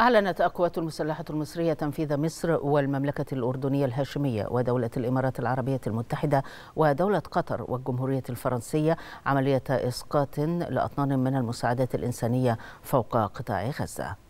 أعلنت القوات المسلحة المصرية تنفيذ مصر والمملكة الأردنية الهاشمية ودولة الإمارات العربية المتحدة ودولة قطر والجمهورية الفرنسية عملية إسقاط لأطنان من المساعدات الإنسانية فوق قطاع غزة